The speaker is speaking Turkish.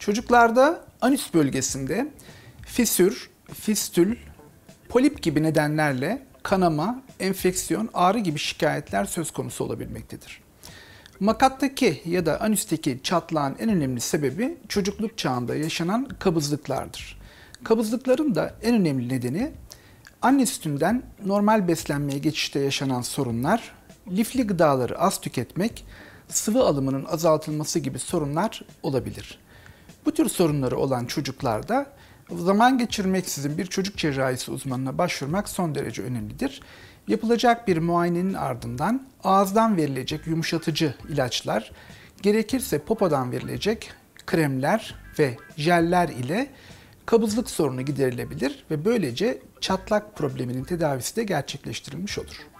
Çocuklarda anüs bölgesinde fisür, fistül, polip gibi nedenlerle kanama, enfeksiyon, ağrı gibi şikayetler söz konusu olabilmektedir. Makattaki ya da anüsteki çatlağın en önemli sebebi çocukluk çağında yaşanan kabızlıklardır. Kabızlıkların da en önemli nedeni anne sütünden normal beslenmeye geçişte yaşanan sorunlar, lifli gıdaları az tüketmek, sıvı alımının azaltılması gibi sorunlar olabilir. Bu tür sorunları olan çocuklarda zaman geçirmek sizin bir çocuk cerrahisi uzmanına başvurmak son derece önemlidir. Yapılacak bir muayenenin ardından ağızdan verilecek yumuşatıcı ilaçlar, gerekirse popodan verilecek kremler ve jeller ile kabızlık sorunu giderilebilir ve böylece çatlak probleminin tedavisi de gerçekleştirilmiş olur.